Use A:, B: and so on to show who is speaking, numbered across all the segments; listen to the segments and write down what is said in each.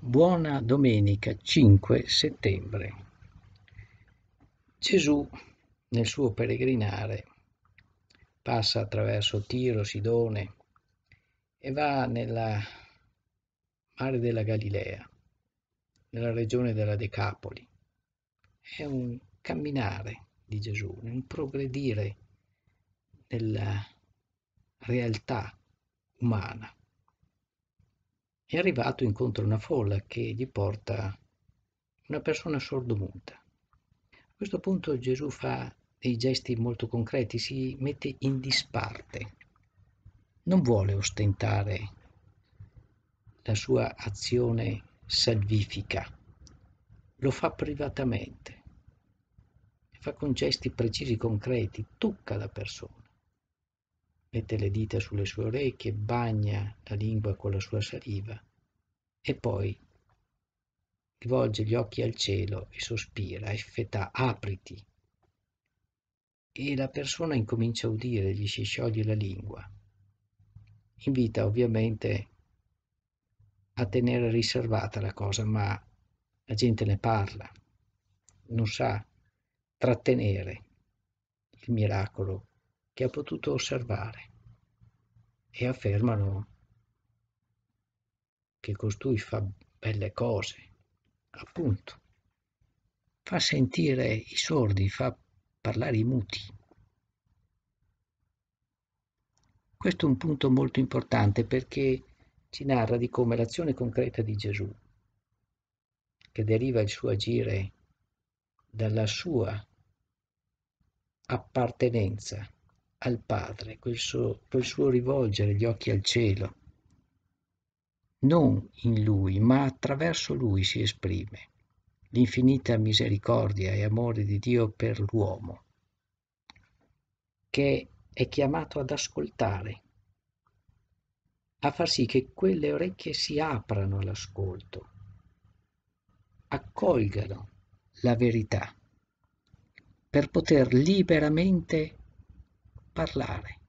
A: Buona domenica 5 settembre. Gesù nel suo peregrinare passa attraverso Tiro, Sidone e va nella mare della Galilea, nella regione della Decapoli. È un camminare di Gesù, un progredire nella realtà umana. È arrivato incontra una folla che gli porta una persona sordomuta. A questo punto Gesù fa dei gesti molto concreti, si mette in disparte. Non vuole ostentare la sua azione salvifica, lo fa privatamente, fa con gesti precisi, concreti, tocca la persona mette le dita sulle sue orecchie, bagna la lingua con la sua saliva e poi rivolge gli occhi al cielo e sospira, effetà, apriti. E la persona incomincia a udire, gli si scioglie la lingua. Invita ovviamente a tenere riservata la cosa, ma la gente ne parla, non sa trattenere il miracolo che ha potuto osservare e affermano che costui fa belle cose, appunto, fa sentire i sordi, fa parlare i muti. Questo è un punto molto importante perché ci narra di come l'azione concreta di Gesù, che deriva il suo agire dalla sua appartenenza al Padre, quel suo, quel suo rivolgere gli occhi al cielo. Non in Lui, ma attraverso Lui si esprime l'infinita misericordia e amore di Dio per l'uomo, che è chiamato ad ascoltare, a far sì che quelle orecchie si aprano all'ascolto, accolgano la verità per poter liberamente parlare,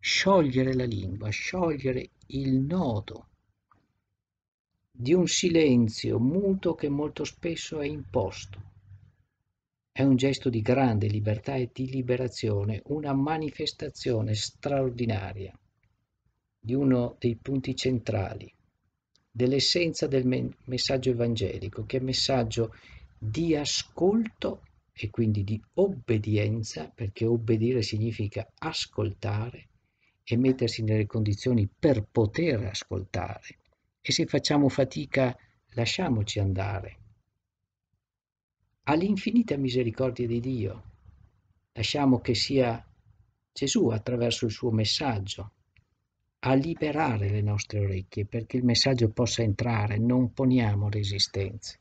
A: sciogliere la lingua, sciogliere il nodo di un silenzio muto che molto spesso è imposto. È un gesto di grande libertà e di liberazione, una manifestazione straordinaria di uno dei punti centrali dell'essenza del messaggio evangelico, che è messaggio di ascolto e quindi di obbedienza, perché obbedire significa ascoltare e mettersi nelle condizioni per poter ascoltare. E se facciamo fatica, lasciamoci andare. All'infinita misericordia di Dio, lasciamo che sia Gesù attraverso il suo messaggio a liberare le nostre orecchie perché il messaggio possa entrare, non poniamo resistenze,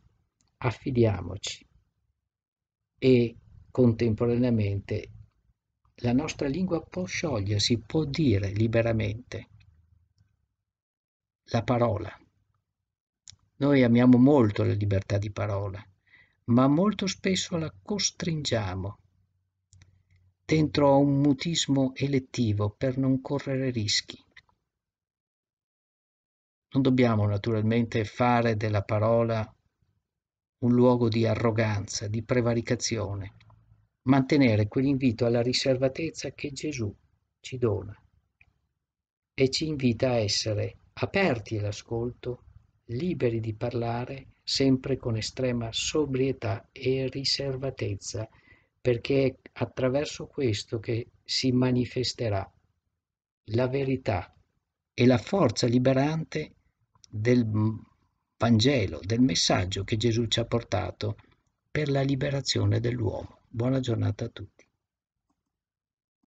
A: affidiamoci e contemporaneamente la nostra lingua può sciogliersi, può dire liberamente la parola. Noi amiamo molto la libertà di parola, ma molto spesso la costringiamo dentro a un mutismo elettivo per non correre rischi. Non dobbiamo naturalmente fare della parola un luogo di arroganza, di prevaricazione, mantenere quell'invito alla riservatezza che Gesù ci dona e ci invita a essere aperti all'ascolto, liberi di parlare, sempre con estrema sobrietà e riservatezza, perché è attraverso questo che si manifesterà la verità e la forza liberante del Vangelo, del messaggio che Gesù ci ha portato per la liberazione dell'uomo. Buona giornata a tutti.